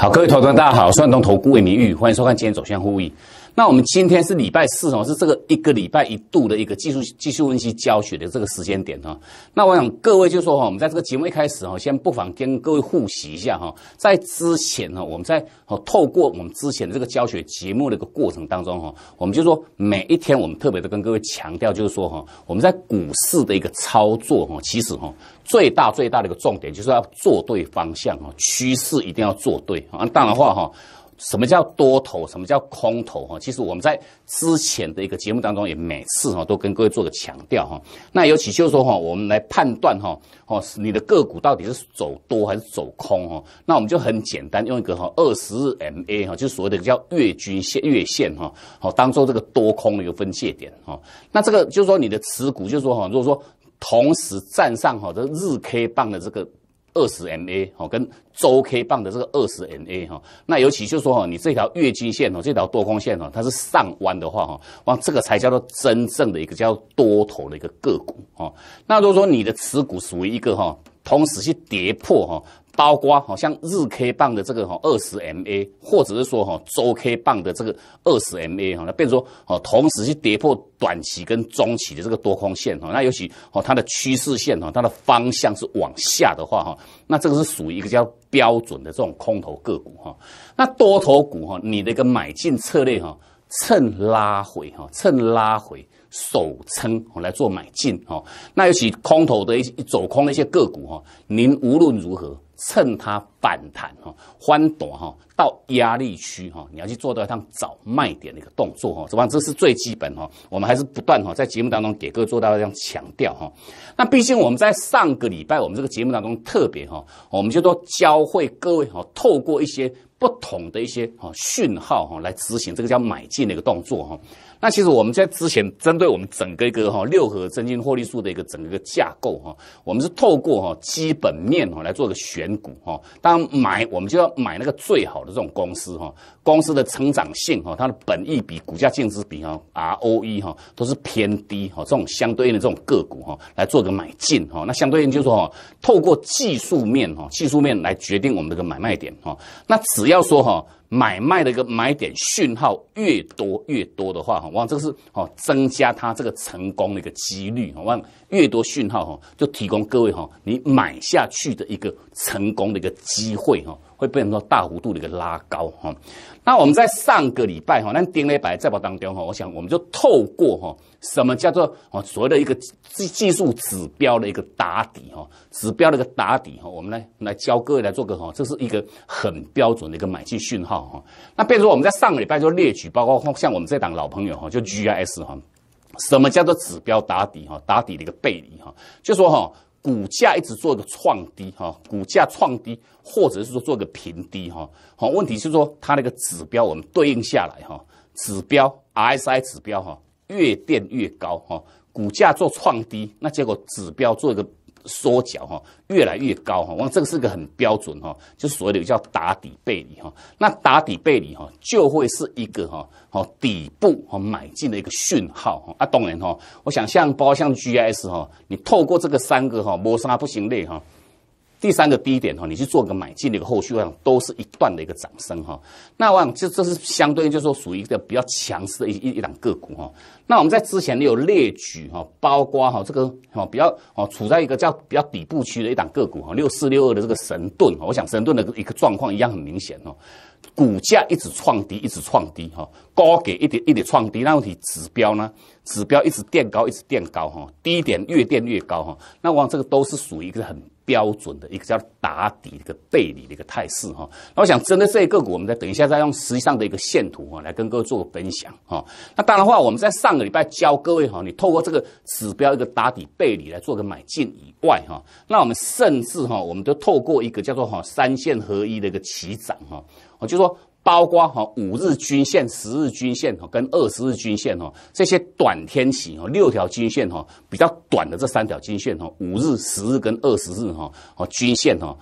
好，各位投资大家好，算东投顾为您玉，欢迎收看《今天走向互裕》。那我们今天是礼拜四哦，是这个一个礼拜一度的一个技术技术分析教学的这个时间点哈。那我想各位就说哈，我们在这个节目一开始哈，先不妨跟各位复习一下哈。在之前呢，我们在哦透过我们之前的这个教学节目的一个过程当中哈，我们就说每一天我们特别的跟各位强调就是说哈，我们在股市的一个操作哈，其实哈最大最大的一个重点就是要做对方向哦，趋势一定要做对啊。当然话哈。什么叫多头？什么叫空头？哈，其实我们在之前的一个节目当中，也每次哈都跟各位做个强调哈。那尤其就是说哈，我们来判断哈，哦，你的个股到底是走多还是走空哈。那我们就很简单，用一个哈二十日 MA 哈，就所谓的叫月均线月线哈，哦，当做这个多空的一个分界点哈。那这个就是说你的持股，就是说哈，如果说同时站上哈这日 K 棒的这个。二十 MA 哈，跟周 K 棒的这个二十 NA 哈，那尤其就说哈，你这条月均线哦，这条多空线哦，它是上弯的话哈，哇，这个才叫做真正的一个叫多头的一个个股哈。那如果说你的持股属于一个哈，同时去跌破哈。包括好像日 K 棒的这个哈二十 MA，或者是说哈周 K 棒的这个二十 MA 哈，那变如说哦，同时去跌破短期跟中期的这个多空线哈，那尤其哦它的趋势线哈它的方向是往下的话哈，那这个是属于一个叫标准的这种空头个股哈。那多头股哈，你的一个买进策略哈，趁拉回哈，趁拉回手撑我来做买进哈。那尤其空头的一走空的一些个股哈，您无论如何。趁它反弹哈，翻多哈，到压力区哈，你要去做到一趟找卖点的一个动作哈，这方这是最基本哈，我们还是不断哈，在节目当中给各位做到这样强调哈。那毕竟我们在上个礼拜我们这个节目当中特别哈，我们就都教会各位哈，透过一些不同的一些哈讯号哈来执行这个叫买进的一个动作哈。那其实我们在之前针对我们整个一个哈六合增金获利数的一个整个个架构哈，我们是透过哈基本面哈来做个选股哈。当买我们就要买那个最好的这种公司哈，公司的成长性哈，它的本益比、股价净值比哈、ROE 哈都是偏低哈，这种相对应的这种个股哈来做个买进哈。那相对应就是说哈，透过技术面哈，技术面来决定我们的个买卖点哈。那只要说哈。买卖的一个买点讯号越多越多的话，哈，哇，这个是哦，增加它这个成功的一个几率，哈，哇，越多讯号，哈，就提供各位，哈，你买下去的一个成功的一个机会，哈。会变成说大幅度的一个拉高哈，那我们在上个礼拜哈，那丁磊百在保当中哈，我想我们就透过哈，什么叫做所谓的一个技技术指标的一个打底哈，指标的一个打底哈，我们来来教各位来做个哈，这是一个很标准的一个买进讯号哈。那比如说我们在上个礼拜就列举，包括像我们这档老朋友哈，就 G I S 哈，什么叫做指标打底哈，打底的一个背离哈，就说哈。股价一直做一个创低哈，股价创低，或者是说做一个平低哈，好，问题是说它那个指标我们对应下来哈，指标 RSI 指标哈越垫越高哈，股价做创低，那结果指标做一个。缩脚哈，越来越高哈，哇，这个是个很标准哈，就所谓的叫打底背离哈，那打底背离哈就会是一个哈，哦底部哈买进的一个讯号哈，啊，当然哈，我想像包括像 GS i 哈，你透过这个三个哈磨砂不行嘞哈。第三个低点哈，你去做个买进的一个后续量，都是一段的一个涨升哈。那我想，这这是相对应，就是说属于一个比较强势的一一档个股哈。那我们在之前也有列举哈，包括哈这个哈比较哦处在一个叫比较底部区的一档个股哈，六四六二的这个神盾哈，我想神盾的一个状况一样很明显哦，股价一直创低，一直创低哈，高给一点一点创低，那问题指标呢？指标一直垫高，一直垫高哈，低点越垫越高哈。那往往这个都是属于一个很。标准的一个叫打底、一个背离的一个态势哈，那我想针对这一个股，我们再等一下再用实际上的一个线图哈来跟各位做个分享哈。那当然的话，我们在上个礼拜教各位哈，你透过这个指标一个打底背离来做个买进以外哈，那我们甚至哈，我们都透过一个叫做哈三线合一的一个起涨哈，我就说。包括哈五日均线、十日均线哈跟二十日均线哈这些短天期哈六条均线哈比较短的这三条均线哈五日、十日跟二十日哈哦均线哈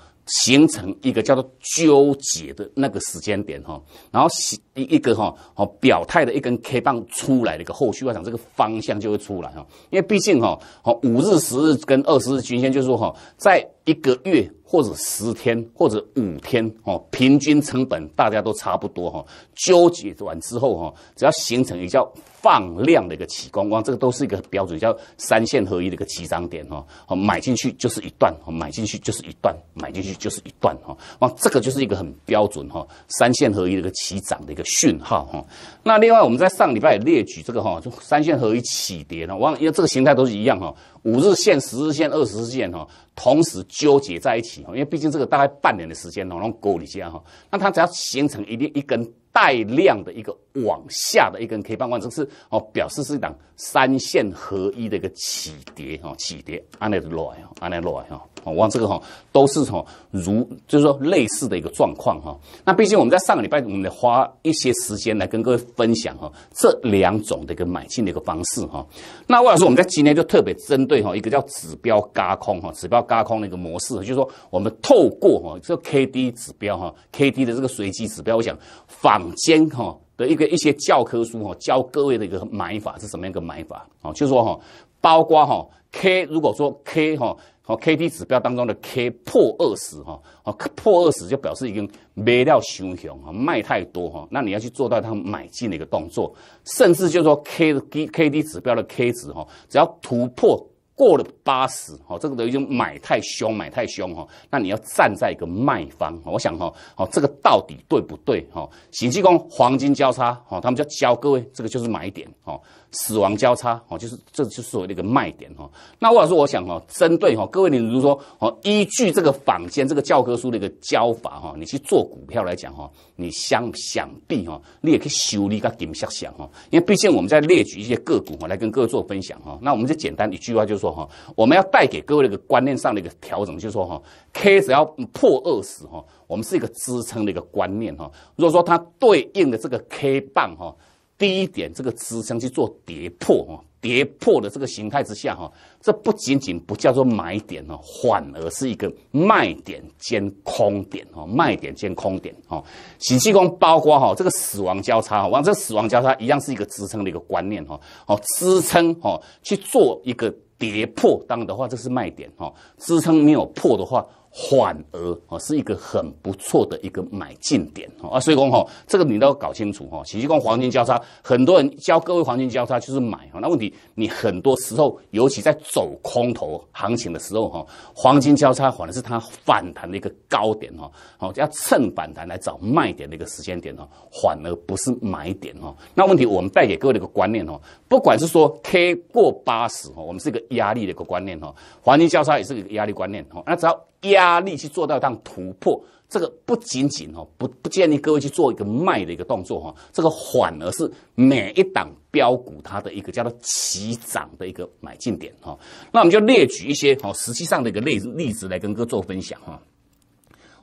形成一个叫做纠结的那个时间点哈，然后一一个哈哦表态的一根 K 棒出来的一个后续我讲这个方向就会出来哈，因为毕竟哈哦五日、十日跟二十日均线就是说哈在一个月。或者十天，或者五天，哦，平均成本大家都差不多，哈，纠结完之后，哈，只要形成一个叫放量的一个起光光，这个都是一个标准，叫三线合一的一个起涨点，哈，买进去就是一段，买进去就是一段，买进去就是一段，哈，哇，这个就是一个很标准，哈，三线合一的一个起涨的一个讯号，哈。那另外我们在上礼拜也列举这个，哈，就三线合一起跌了，哇，因为这个形态都是一样，哈。五日线、十日线、二十日线哈，同时纠结在一起哈，因为毕竟这个大概半年的时间哦，让锅一下哈，那它只要形成一定一根。带量的一个往下的一根 K 棒光，这是哦，表示是一档三线合一的一个起跌哦，起跌，安内弱哈，安内弱哈，哦，往这个哈，都是从如就是说类似的一个状况哈。那毕竟我们在上个礼拜，我们得花一些时间来跟各位分享哈这两种的一个买进的一个方式哈。那我来说，我们在今天就特别针对哈一个叫指标轧空哈，指标轧空的一个模式，就是说我们透过哈这 KD 指标哈，KD 的这个随机指标，我想反。先哈的一个一些教科书哈，教各位的一个买法是什么样一个买法啊？就是说哈，包括哈 K，如果说 K 哈和 KD 指标当中的 K 破二十哈，啊破二十就表示已经卖料熊熊啊卖太多哈，那你要去做到它买进的一个动作，甚至就是说 K 的 K KD 指标的 K 值哈，只要突破。过了八十，哦，这个等于就买太凶，买太凶，哈，那你要站在一个卖方，我想，哈，哦，这个到底对不对，哈？喜期宫黄金交叉，哦，他们就教各位，这个就是买点，哦。死亡交叉，哦，就是这就是所谓的个卖点哦。那我老师，我想哦，针对哈各位，你如果说哦，依据这个坊间这个教科书的一个教法哈，你去做股票来讲哈，你相想必哈，你也可以修理加金色想哈。因为毕竟我们在列举一些个股哈，来跟各位做分享哈。那我们就简单一句话就是说哈，我们要带给各位的一个观念上的一个调整，就是说哈，K 只要破二十哈，我们是一个支撑的一个观念哈。如果说它对应的这个 K 棒哈，第一点，这个支撑去做跌破哈，跌破的这个形态之下哈，这不仅仅不叫做买点哦，反而是一个卖点兼空点哦，卖点兼空点哦。喜气功包括哈这个死亡交叉，哈、往这死亡交叉一样是一个支撑的一个观念哈，哦支撑哦去做一个跌破，当然的话这是卖点哈，支撑没有破的话。反而哦是一个很不错的一个买进点啊，所以讲哈，这个你都要搞清楚哈。其实讲黄金交叉，很多人教各位黄金交叉就是买哈。那问题你很多时候，尤其在走空头行情的时候哈，黄金交叉反而是它反弹的一个高点哈，好要趁反弹来找卖点的一个时间点哦，反而不是买点哦。那问题我们带给各位的一个观念哦，不管是说 K 过八十哦，我们是一个压力的一个观念哦，黄金交叉也是一个压力观念哦。那只要压力去做到当突破，这个不仅仅哦，不不建议各位去做一个卖的一个动作哈。这个反而，是每一档标股它的一个叫做起涨的一个买进点哈。那我们就列举一些哦，实际上的一个例例子来跟各位做分享哈。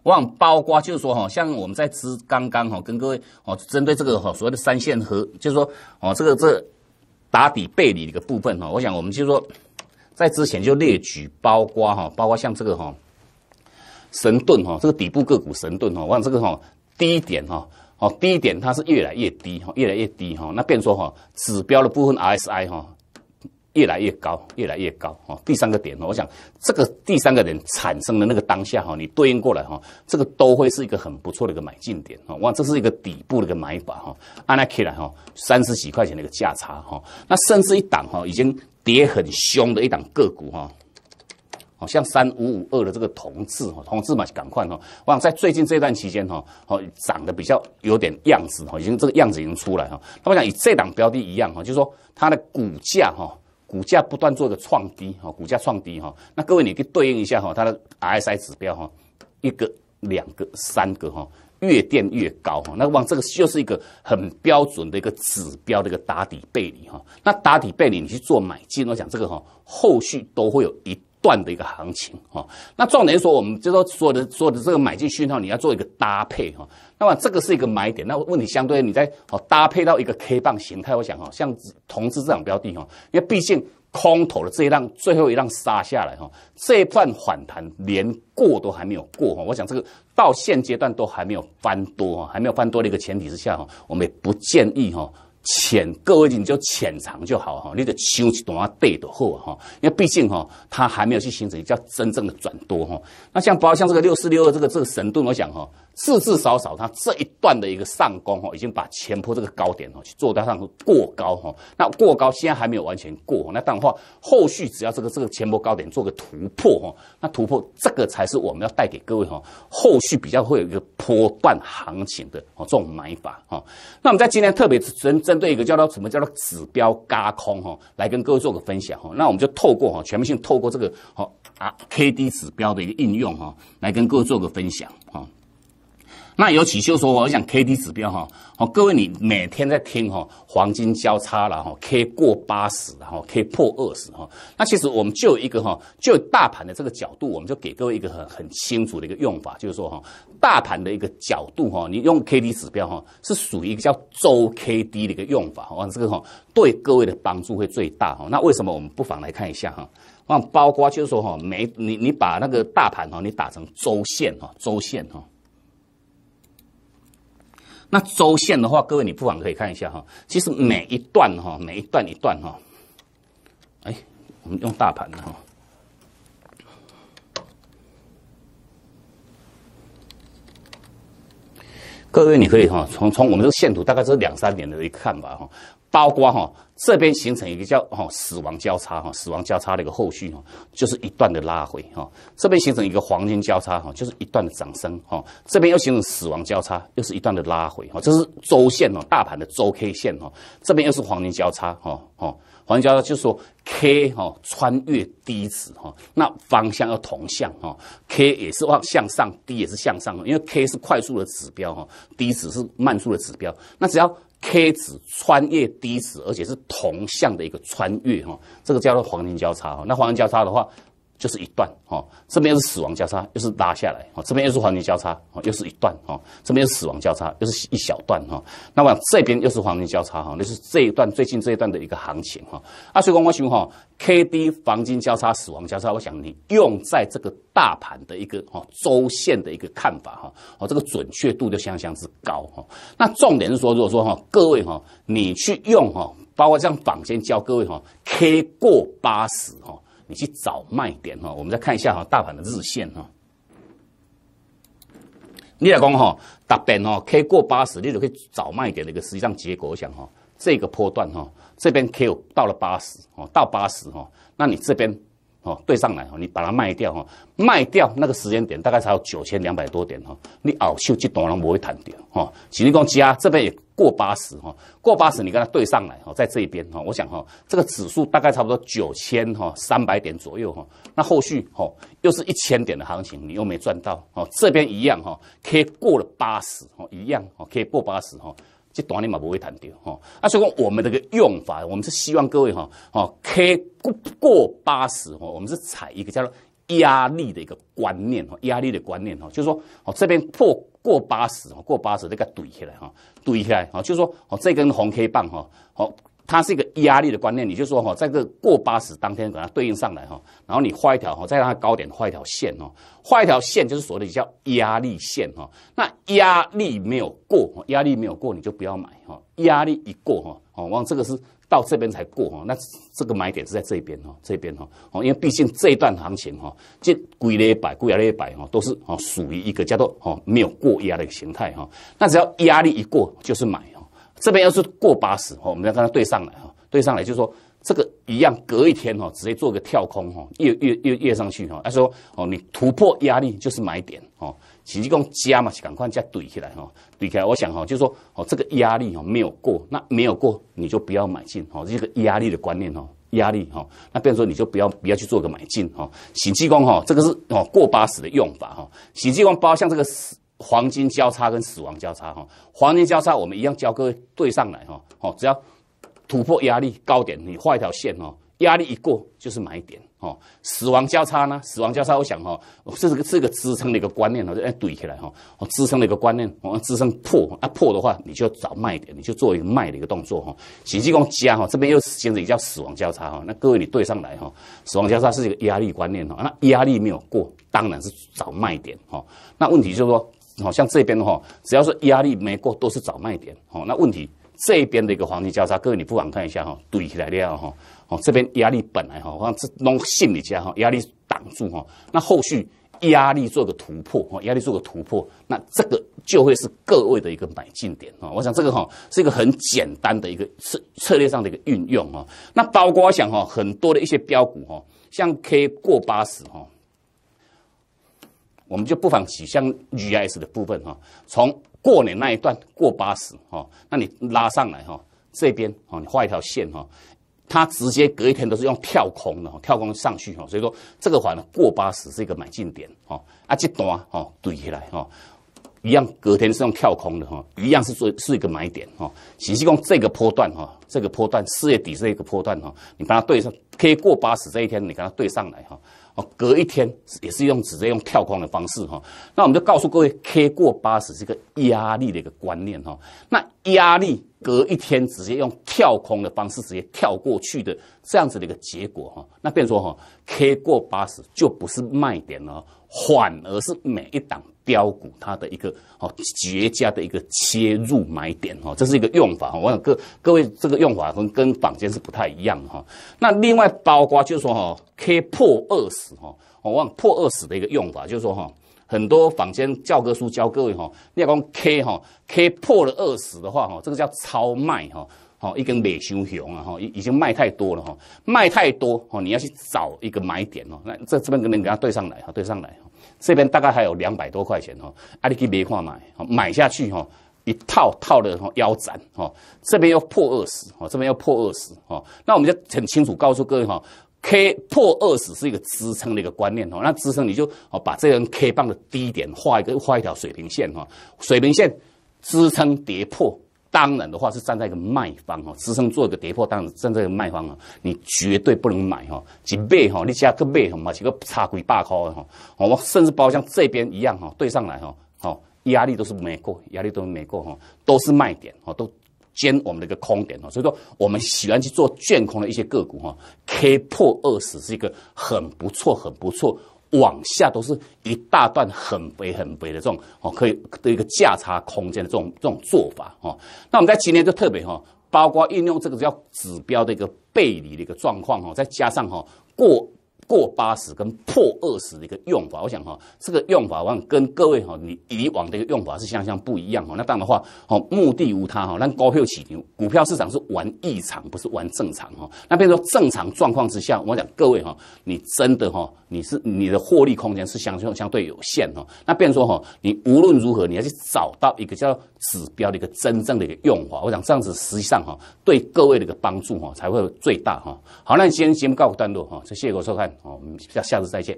我想包括就是说哈，像我们在之刚刚哈跟各位哦，针对这个哈所谓的三线和，就是说哦这个这打底背离的一个部分哈。我想我们就是说在之前就列举包括哈，包括像这个哈。神盾哈，这个底部个股神盾哈，我讲这个哈低点哈，好低点它是越来越低哈，越来越低哈，那变说哈指标的部分 R S I 哈越来越高，越来越高哈。第三个点呢，我想这个第三个点产生的那个当下哈，你对应过来哈，这个都会是一个很不错的一个买进点哈。哇，这是一个底部的一个买法哈，按来起来哈，三十几块钱的一个价差哈，那甚至一档哈已经跌很凶的一档个股哈。像三五五二的这个同志哈，同志嘛，赶快哈！我想在最近这段期间哈，好涨得比较有点样子哈，已经这个样子已经出来哈。那我讲以这档标的一样哈，就是说它的股价哈，股价不断做一个创低哈，股价创低哈。那各位你可以对应一下哈，它的 RSI 指标哈，一个、两个、三个哈，越垫越高哈。那往这个就是一个很标准的一个指标的一个打底背离哈。那打底背离你去做买进，我讲这个哈，后续都会有一。断的一个行情哈，那重点说，我们就说所有的所有的这个买进讯号，你要做一个搭配哈。那么这个是一个买点，那问题相对你在好搭配到一个 K 棒形态，我想哈，像同志这种标的哈，因为毕竟空头的这一浪最后一浪杀下来哈，这一段反弹连过都还没有过哈，我想这个到现阶段都还没有翻多哈，还没有翻多的一个前提之下哈，我们也不建议哈。浅各位，你就浅尝就好哈，你得想一段背就好哈。因为毕竟哈，它还没有去形成叫真正的转多哈。那像包括像这个六四六二这个这个神盾，我想哈，至少少它这一段的一个上攻哈，已经把前坡这个高点哈去做到上过高哈。那过高现在还没有完全过，那当然话后续只要这个这个前坡高点做个突破哈，那突破这个才是我们要带给各位哈，后续比较会有一个波段行情的哦，这种买法哈。那我们在今天特别是真正。对一个叫做什么叫做指标加空哈，来跟各位做个分享哈。那我们就透过哈全面性透过这个哈啊 KD 指标的一个应用哈，来跟各位做个分享哈。那尤其就是说，我想 K D 指标哈，哦，各位你每天在听哈，黄金交叉了哈，K 过八十然后 K 破二十哈，那其实我们就有一个哈，就大盘的这个角度，我们就给各位一个很很清楚的一个用法，就是说哈，大盘的一个角度哈，你用 K D 指标哈，是属于叫周 K D 的一个用法哈，这个哈对各位的帮助会最大哈。那为什么我们不妨来看一下哈，那包括就是说哈，每你你把那个大盘哈，你打成周线哈，周线哈。那周线的话，各位你不妨可以看一下哈。其实每一段哈，每一段一段哈，哎，我们用大盘的哈。各位，你可以哈，从从我们这个线图，大概是两三年的一个看吧哈，包括哈这边形成一个叫哈死亡交叉哈，死亡交叉的一个后续哈，就是一段的拉回哈，这边形成一个黄金交叉哈，就是一段的涨升哈，这边又形成死亡交叉，又是一段的拉回哈，这是周线哦，大盘的周 K 线哦，这边又是黄金交叉哦哦。黄金交叉就说 K 哈穿越低值哈，那方向要同向哈，K 也是往向上，D 也是向上，因为 K 是快速的指标哈，D 值是慢速的指标，那只要 K 值穿越低值，而且是同向的一个穿越哈，这个叫做黄金交叉哈，那黄金交叉的话。就是一段哈，这边又是死亡交叉，又是拉下来哈，这边又是黄金交叉哦，又是一段哈，这边是死亡交叉，又是一小段哈。那么这边又是黄金交叉哈，那是这一段最近这一段的一个行情哈。啊，所以我想哈，K D 黄金交叉、死亡交叉，我想你用在这个大盘的一个哈周线的一个看法哈，哦，这个准确度就相当之高哈。那重点是说，如果说哈，各位哈，你去用哈，包括这样坊间教各位哈，K 过八十哈。你去找卖点哈，我们再看一下哈，大盘的日线哈。你来讲哈，W 大哈 K 过八十，你就可以找卖点的一个。实际上，结果我想哈，这个波段哈，这边 K 到了八十哦，到八十哈，那你这边哦对上来哈，你把它卖掉哈，卖掉那个时间点大概才有九千两百多点哈，你熬秀这段拢不会谈掉哈。前面讲加这边。也过八十哈，过八十你跟它对上来哈，在这一边哈，我想哈，这个指数大概差不多九千哈三百点左右哈，那后续哈又是一千点的行情，你又没赚到哦，这边一样哈，K 过了八十哈，一样哦，可以过八十哈，这短你码不会弹掉哈，那所以我们这个用法，我们是希望各位哈，哦 K 过过八十哈，我们是采一个叫做压力的一个观念哈，压力的观念哈，就是说哦这边破。过八十哦，过八十这个怼起来哈，怼起来哈，就是说哦，这根红 K 棒哈，好，它是一个压力的观念，你就说哈，在个过八十当天给它对应上来哈，然后你画一条哈，在它高点画一条线哦，画一条线就是所谓的叫压力线哈，那压力没有过，压力没有过你就不要买哈，压力一过哈，哦，往这个是。到这边才过哈，那这个买点是在这边哈，这边哈，哦，因为毕竟这一段行情哈，这归来百归来一百哈，都是哈属于一个叫做哦没有过压的一个形态哈。那只要压力一过就是买哈，这边要是过八十哈，我们要跟它对上来哈，对上来就是说这个一样隔一天哈，直接做个跳空哈，越越越越上去哈，他说哦你突破压力就是买点哦。洗机构加嘛，赶快加怼起来哈，怼起来！我想哈，就是说哦，这个压力哈没有过，那没有过你就不要买进哦，这个压力的观念哦，压力哈，那变成说你就不要不要去做个买进哦，洗机构哈，这个是哦过八十的用法哈，洗机构包像这个死黄金交叉跟死亡交叉哈，黄金交叉我们一样交割对上来哈，哦只要突破压力高点，你画一条线哦，压力一过就是买点。哦，死亡交叉呢？死亡交叉，我想哈，这是个这个支撑的一个观念哦，就哎怼起来哈，支撑的一个观念，哦，支撑破，啊破的话，你就找卖点，你就做一个卖的一个动作哈。星期五加哈，这边又形成一个叫死亡交叉哈。那各位你对上来哈，死亡交叉是一个压力观念哈，那压力没有过，当然是找卖点哈。那问题就是说，好像这边的话，只要是压力没过，都是找卖点哈。那问题。这边的一个黄金交叉，各位你不妨看一下哈，堆起来了哈，哦，这边压力本来哈，我讲这弄心理价哈，压力挡住哈，那后续压力做个突破哈，压力做个突破，那这个就会是各位的一个买进点哈，我想这个哈是一个很简单的一个策策略上的一个运用哈，那包括我想哈，很多的一些标股哈，像 K 过八十哈，我们就不妨取像 US 的部分哈，从。过年那一段过八十哈，那你拉上来哈，这边哦，你画一条线哈，它直接隔一天都是用跳空的哈，跳空上去哈，所以说这个环呢过八十是一个买进点哦，啊，这段哦，堆起来哈，一样隔天是用跳空的哈，一样是做是一个买点哈，哦，总共这个坡段哈，这个坡段四月底这个坡段哈，你把它对上，可以过八十这一天你把它对上来哈。哦，隔一天也是用直接用跳空的方式哈，那我们就告诉各位，K 过八十这个压力的一个观念哈，那压力隔一天直接用跳空的方式直接跳过去的这样子的一个结果哈，那变说哈，K 过八十就不是卖点了，反而是每一档。标股它的一个哦绝佳的一个切入买点哈，这是一个用法哈。我想各各位这个用法跟跟坊间是不太一样哈。那另外包括就是说哈，K 破二十哈，我讲破二十的一个用法就是说哈，很多坊间教科书教各位哈，你要讲 K 哈，K 破了二十的话哈，这个叫超卖哈，好一根美修熊啊哈，已已经卖太多了哈，卖太多哈，你要去找一个买点哦。那这这边跟能给对上来哈，对上来哈。这边大概还有两百多块钱哦，阿里去别法买，买下去哈，一套套的腰斩哦，这边要破二十哦，这边要破二十哦，那我们就很清楚告诉各位哈，K 破二十是一个支撑的一个观念哦，那支撑你就把这根 K 棒的低点画一个画一条水平线哈，水平线支撑跌破。当然的话是站在一个卖方哦，支撑做一个跌破，当然站在一个卖方啊，你绝对不能买哈，只买哈，你加个买哈，么几个差几百块哦，我们甚至包括像这边一样哈，对上来哈，好压力都是没过，压力都没过哈，都是卖点哦，都兼我们的一个空点哦，所以说我们喜欢去做券空的一些个股哈，K 破二十是一个很不错很不错。往下都是一大段很肥很肥的这种哦，可以的一个价差空间的这种这种做法哦。那我们在今天就特别哈，包括运用这个叫指标的一个背离的一个状况哦，再加上哈过过八十跟破二十的一个用法，我想哈这个用法，我想跟各位哈你以往的一个用法是相相不一样哈。那这样的话，哦，目的无他哈，让股票起牛。股票市场是玩异常，不是玩正常哈。那比如说正常状况之下，我想各位哈，你真的哈。你是你的获利空间是相对相对有限哦，那变说哈，你无论如何你要去找到一个叫指标的一个真正的一个用法，我想这样子实际上哈对各位的一个帮助哈才会最大哈。好，那今天节目告一段落哈，谢谢各位收看哦，我们下下次再见。